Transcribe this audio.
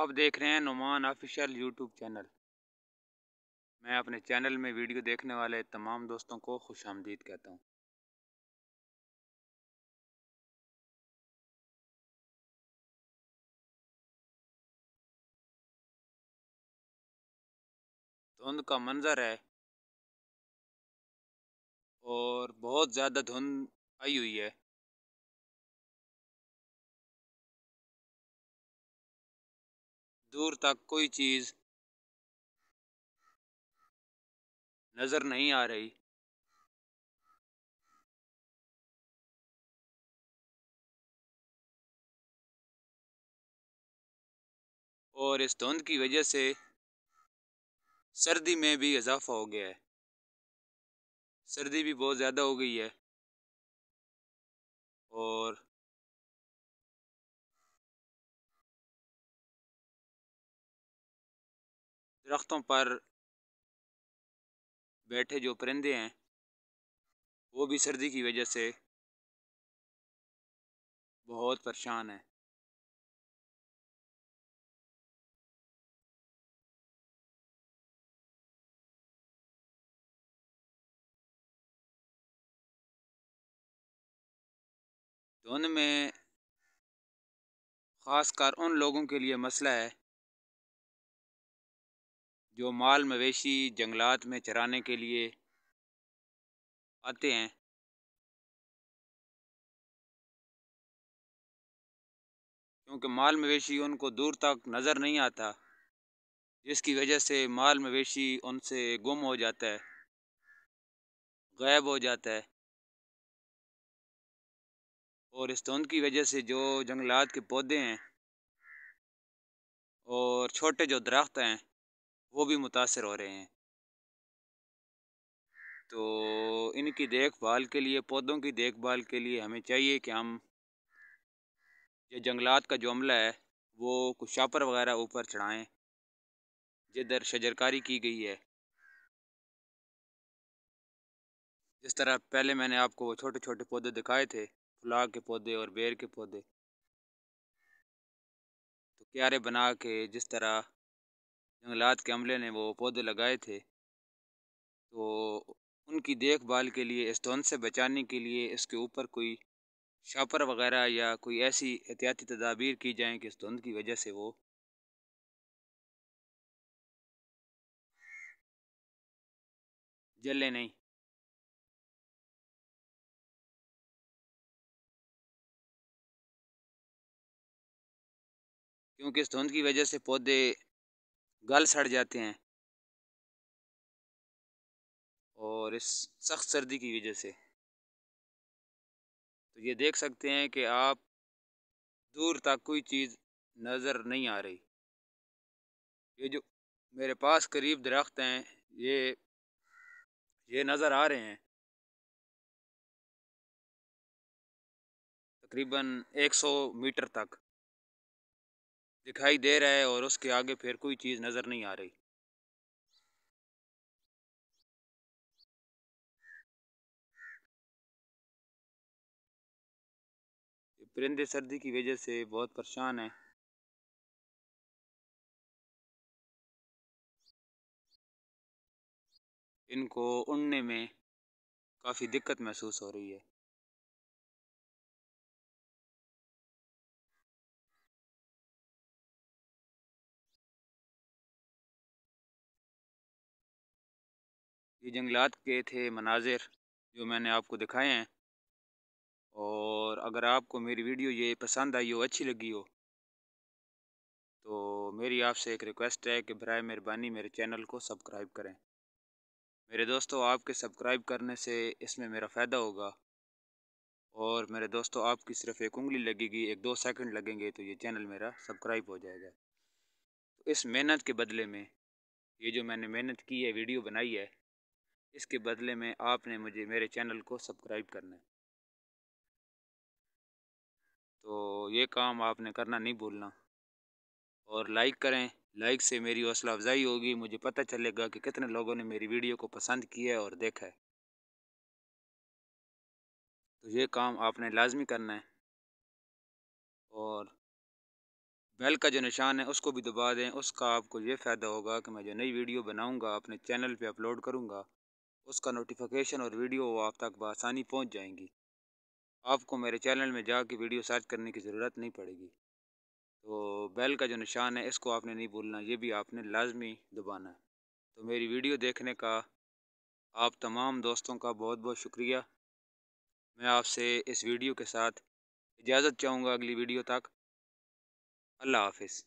आप देख रहे हैं नुमान ऑफिशियल यूट्यूब चैनल मैं अपने चैनल में वीडियो देखने वाले तमाम दोस्तों को खुश आमदीद कहता हूँ धुंध का मंज़र है और बहुत ज़्यादा धुंध आई हुई है दूर तक कोई चीज़ नज़र नहीं आ रही और इस धुंध की वजह से सर्दी में भी इजाफा हो गया है सर्दी भी बहुत ज़्यादा हो गई है और दरख्तों पर बैठे जो परिंदे हैं वो भी सर्दी की वजह से बहुत परेशान हैं धुंध तो में ख़ासकर उन लोगों के लिए मसला है जो माल मवेशी जंगलात में चराने के लिए आते हैं क्योंकि माल मवेशी उनको दूर तक नज़र नहीं आता जिसकी वजह से माल मवेशी उनसे गुम हो जाता है गायब हो जाता है और इस धुंध की वजह से जो जंगलात के पौधे हैं और छोटे जो दरख्त हैं वो भी मुतासर हो रहे हैं तो इनकी देखभाल के लिए पौधों की देखभाल के लिए हमें चाहिए कि हम ये जंगलात का जो अमला है वो कुछ शापर वगैरह ऊपर चढ़ाएं जिधर शजरकारी की गई है जिस तरह पहले मैंने आपको वो छोटे छोटे पौधे दिखाए थे फुला के पौधे और बेर के पौधे तो क्यारे बना के जिस तरह जंगलात के अमले ने वो पौधे लगाए थे तो उनकी देखभाल के लिए इस धुंध से बचाने के लिए इसके ऊपर कोई शापर वगैरह या कोई ऐसी एहतियाती तदाबीर की जाएँ कि इस धुंध की वजह से वो जले नहीं क्योंकि इस धुंध की वजह से पौधे गल सड़ जाते हैं और इस सख्त सर्दी की वजह से तो ये देख सकते हैं कि आप दूर तक कोई चीज़ नज़र नहीं आ रही ये जो मेरे पास करीब दरख्त हैं ये ये नज़र आ रहे हैं तकरीबन 100 मीटर तक दिखाई दे रहा है और उसके आगे फिर कोई चीज़ नज़र नहीं आ रही परिंदे सर्दी की वजह से बहुत परेशान है इनको उड़ने में काफ़ी दिक्कत महसूस हो रही है ये जंगलात के थे मनाजिर जो मैंने आपको दिखाए हैं और अगर आपको मेरी वीडियो ये पसंद आई हो अच्छी लगी हो तो मेरी आपसे एक रिक्वेस्ट है कि बर मेहरबानी मेरे चैनल को सब्सक्राइब करें मेरे दोस्तों आपके सब्सक्राइब करने से इसमें मेरा फ़ायदा होगा और मेरे दोस्तों आपकी सिर्फ एक उंगली लगेगी एक दो सेकंड लगेंगे तो ये चैनल मेरा सब्सक्राइब हो जाएगा तो इस मेहनत के बदले में ये जो मैंने मेहनत की है वीडियो बनाई है इसके बदले में आपने मुझे मेरे चैनल को सब्सक्राइब करना है तो ये काम आपने करना नहीं भूलना और लाइक करें लाइक से मेरी हौसला अफजाई होगी मुझे पता चलेगा कि कितने लोगों ने मेरी वीडियो को पसंद किया है और देखा है तो ये काम आपने लाजमी करना है और बेल का जो निशान है उसको भी दबा दें उसका आपको ये फ़ायदा होगा कि मैं जो नई वीडियो बनाऊंगा अपने चैनल पे अपलोड करूंगा उसका नोटिफिकेशन और वीडियो आप तक बसानी पहुँच जाएंगी आपको मेरे चैनल में जाके वीडियो सर्च करने की ज़रूरत नहीं पड़ेगी तो बेल का जो निशान है इसको आपने नहीं भूलना ये भी आपने लाजमी दबाना है तो मेरी वीडियो देखने का आप तमाम दोस्तों का बहुत बहुत शुक्रिया मैं आपसे इस वीडियो के साथ इजाज़त चाहूँगा अगली वीडियो तक अल्लाह हाफिज़